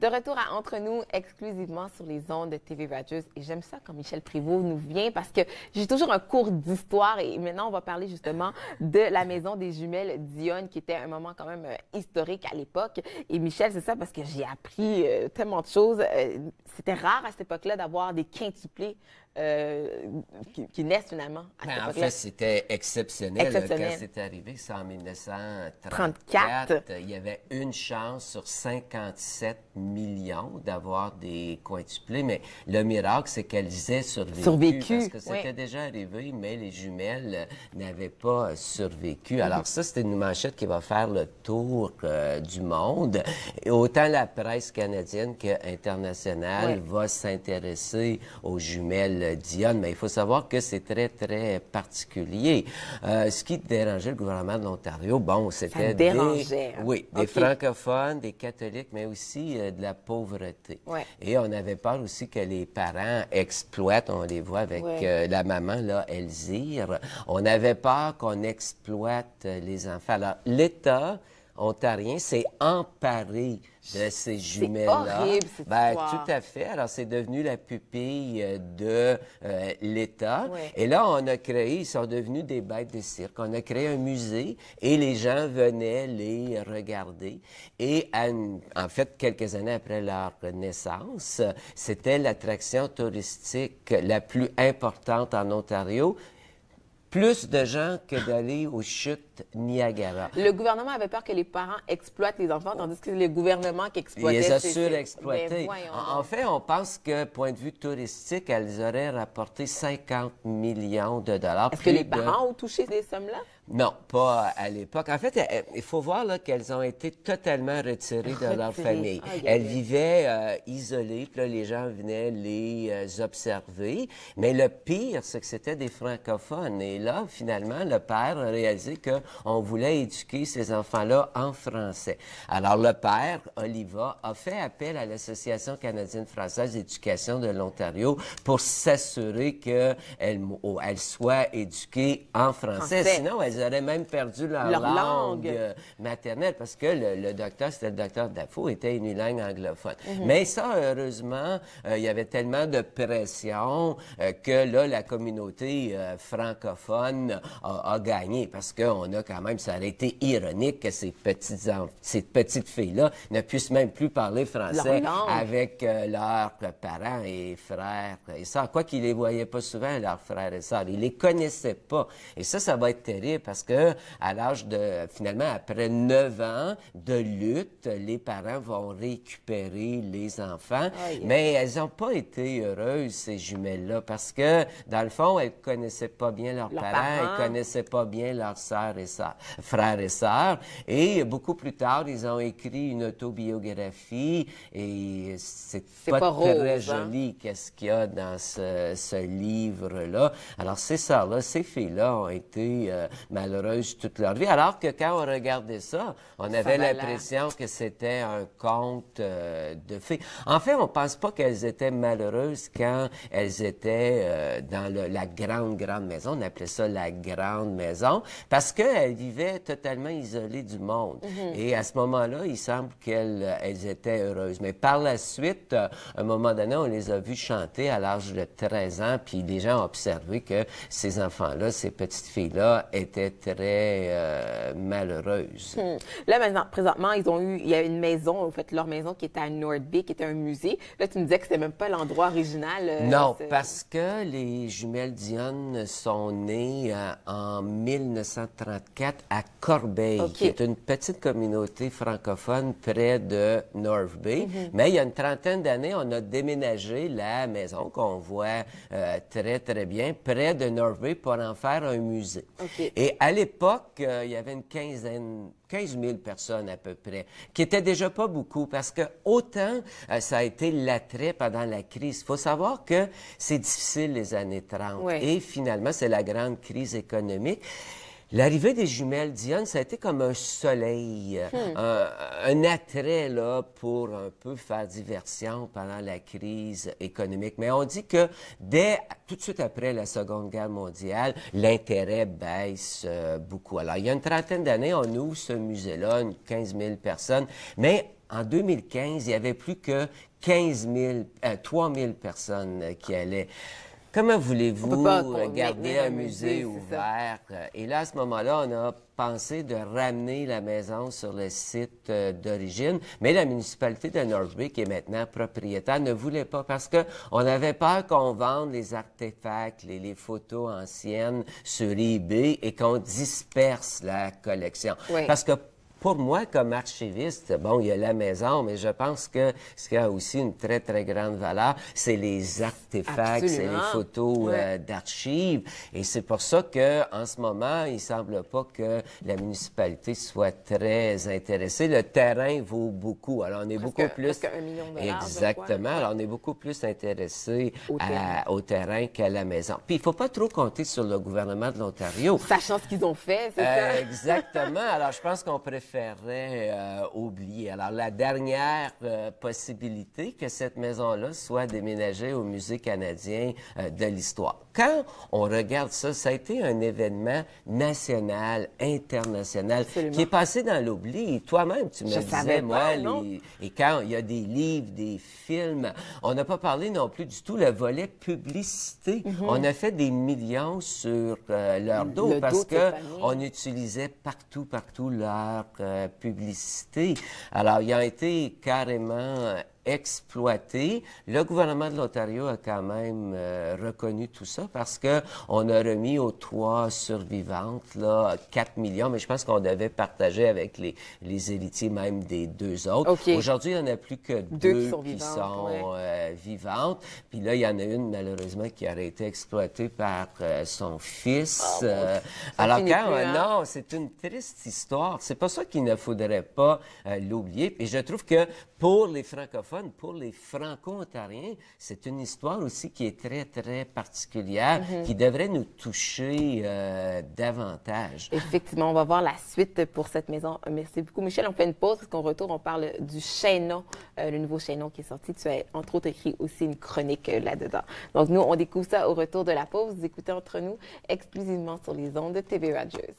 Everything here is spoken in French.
De retour à Entre nous, exclusivement sur les ondes de TV Rogers. Et j'aime ça quand Michel Privot nous vient parce que j'ai toujours un cours d'histoire. Et maintenant, on va parler justement de la maison des jumelles Dionne, qui était un moment quand même euh, historique à l'époque. Et Michel, c'est ça parce que j'ai appris euh, tellement de choses. Euh, c'était rare à cette époque-là d'avoir des quintuplés euh, qui, naissent finalement. Ben, en fait, c'était exceptionnel. Quand c'est arrivé, c'est en 1934. Il y avait une chance sur 57 millions d'avoir des quintuplés, mais le miracle, c'est qu'elles aient survécu. Survécu. Parce que c'était déjà arrivé, mais les jumelles euh, n'avaient pas survécu. Mhm. Alors, ça, c'était une manchette qui va faire le tour euh, du monde. Et autant la presse canadienne qu'internationale va s'intéresser aux jumelles mais il faut savoir que c'est très, très particulier. Euh, ce qui dérangeait le gouvernement de l'Ontario, bon, c'était des... Hein. Oui, des francophones, des catholiques, mais aussi euh, de la pauvreté. Et on avait peur aussi que les parents exploitent, on les voit avec euh, la maman, là, Elzire, on avait peur qu'on exploite les enfants. Alors, l'État ontarien s'est emparé de ces jumelles-là. Ben, tout à fait. Alors, c'est devenu la pupille euh, de euh, l'État. Et là, on a créé, ils sont devenus des bêtes de cirque. On a créé un musée et les gens venaient les regarder. Et en fait, quelques années après leur naissance, c'était l'attraction touristique la plus importante en Ontario plus de gens que d'aller aux chutes Niagara. Le gouvernement avait peur que les parents exploitent les enfants, tandis que le gouvernement qui exploitait... les a surexploités. En, fait, on pense que, point de vue touristique, elles auraient rapporté 50 millions de dollars. Est-ce que les parents ont touché ces sommes-là? Non, pas à l'époque. En fait, il faut voir qu'elles ont été totalement retirées de leur famille. Ah, elles vivaient euh, isolées, puis les gens venaient les euh, observer. Mais le pire, c'est que c'était des francophones. Et là, finalement, le père a réalisé qu'on voulait éduquer ces enfants-là en français. Alors, le père, Oliva, a fait appel à l'Association canadienne-française d'éducation de l'Ontario pour s'assurer qu'elles soient éduquées en français. Sinon, ils auraient même perdu leur, langue, euh, maternelle parce que le, docteur, c'était le docteur dafo était une langue anglophone. Mhm. Mais ça, heureusement, euh, il y avait tellement de pression euh, que là, la communauté francophone a, gagné parce qu'on a quand même, ça aurait été ironique que ces petites, filles-là ne puissent même plus parler français avec leurs parents et frères et ça, Quoi qu'ils les voyaient pas souvent, leurs frères et sœurs. Ils les connaissaient pas. Et ça, ça va être terrible parce que à l'âge de, finalement, après neuf ans de lutte, les parents vont récupérer les enfants. Mais elles n'ont pas été heureuses, ces jumelles-là, parce que, dans le fond, elles connaissaient pas bien leurs parents, Elles elles connaissaient pas bien leurs sœurs et ça, frères et sœurs. Et beaucoup plus tard, ils ont écrit une autobiographie et c'est pas, très hein? joli qu'est-ce qu'il y a dans ce, livre-là. Alors, ces sœurs-là, ces filles-là ont été euh, malheureuses toute leur vie. Alors que quand on regardait ça, on avait l'impression que c'était un conte euh, de fées. En fait, on pense pas qu'elles étaient malheureuses quand elles étaient euh, dans la grande, grande maison. On appelait ça la grande maison parce qu'elles vivaient totalement isolées du monde. Mhm. Et à ce moment-là, il semble qu'elles elles étaient heureuses. Mais par la suite, euh, à un moment donné, on les a vues chanter à l'âge de 13 ans, puis les gens ont observé que ces enfants-là, ces petites filles-là étaient très euh, malheureuse. Hmm. Là, maintenant, présentement, ils ont eu, il y a une maison, en fait, leur maison qui était à North Bay, qui était un musée. Là, tu me disais que c'était même pas l'endroit original. Euh, non, parce que les jumelles Dionne sont nées euh, en 1934 à Corbeil, qui est une petite communauté francophone près de North Bay. Mhm. Mais il y a une trentaine d'années, on a déménagé la maison qu'on voit très, très bien près de North Bay pour en faire un musée à l'époque, euh, il y avait une quinzaine, 15 000 personnes à peu près, qui n'étaient déjà pas beaucoup parce que autant euh, ça a été l'attrait pendant la crise. Il faut savoir que c'est difficile les années 30 et finalement c'est la grande crise économique. L'arrivée des jumelles, Diane, ça a été comme un soleil, euh, hmm. un, attrait là, pour un peu faire diversion pendant la crise économique. Mais on dit que dès tout de suite après la Seconde Guerre mondiale, l'intérêt baisse euh, beaucoup. Alors, il y a une trentaine d'années, on ouvre ce musée-là, 15 000 personnes, mais en 2015, il y avait plus que 15 000, 3 000 personnes qui allaient. Comment voulez-vous euh, garder un musée, ouvert? Et là, à ce moment-là, on a pensé de ramener la maison sur le site euh, d'origine, mais la municipalité de Northwick qui est maintenant propriétaire, ne voulait pas parce qu'on avait peur qu'on vende les artefacts, les, les, photos anciennes sur eBay et qu'on disperse la collection. Parce que pour moi, comme archiviste, bon, il y a la maison, mais je pense que ce qui a aussi une très, très grande valeur, c'est les artefacts, c'est les photos euh, d'archives. Et c'est pour ça que, en ce moment, il semble pas que la municipalité soit très intéressée. Le terrain vaut beaucoup. Alors, on est beaucoup plus. million Exactement. Alors, on est beaucoup plus intéressé au, terrain qu'à la maison. Puis, il faut pas trop compter sur le gouvernement de l'Ontario. Sachant ce qu'ils ont fait, c'est ça? Euh, exactement. Alors, je pense qu'on préfère préférerais euh, oublier. Alors, la dernière euh, possibilité que cette maison-là soit déménagée au Musée canadien euh, de l'histoire. Quand on regarde ça, ça a été un événement national, international, qui est passé dans l'oubli. Toi-même, tu me Je disais, moi, et quand il y a des livres, des films, on n'a pas parlé non plus du tout le volet publicité. Mhm. On a fait des millions sur leur dos parce qu'on que on utilisait partout, partout leur euh, publicité. Alors, il a été carrément exploité. Le gouvernement de l'Ontario a quand même euh, reconnu tout ça parce que on a remis aux trois survivantes là, 4 millions, mais je pense qu'on devait partager avec les, les héritiers même des deux autres. Aujourd'hui, il n'y en a plus que deux, qui sont, euh, vivantes, Puis là, il y en a une, malheureusement, qui aurait été exploitée par euh, son fils. Ah, alors, quand, hein? non, c'est une triste histoire. C'est pas ça qu'il ne faudrait pas l'oublier. Et je trouve que pour les francophones, pour les franco-ontariens, c'est une histoire aussi qui est très, très particulière, mhm. qui devrait nous toucher euh, davantage. Effectivement, on va voir la suite pour cette maison. Merci beaucoup. Michel, on fait une pause parce qu'on retourne, on parle du chaînon, euh, le nouveau chaînon qui est sorti. Tu as entre autres écrit aussi une chronique euh, là-dedans. Donc nous, on découvre ça au retour de la pause. Vous écoutez entre nous exclusivement sur les ondes de TV Rogers.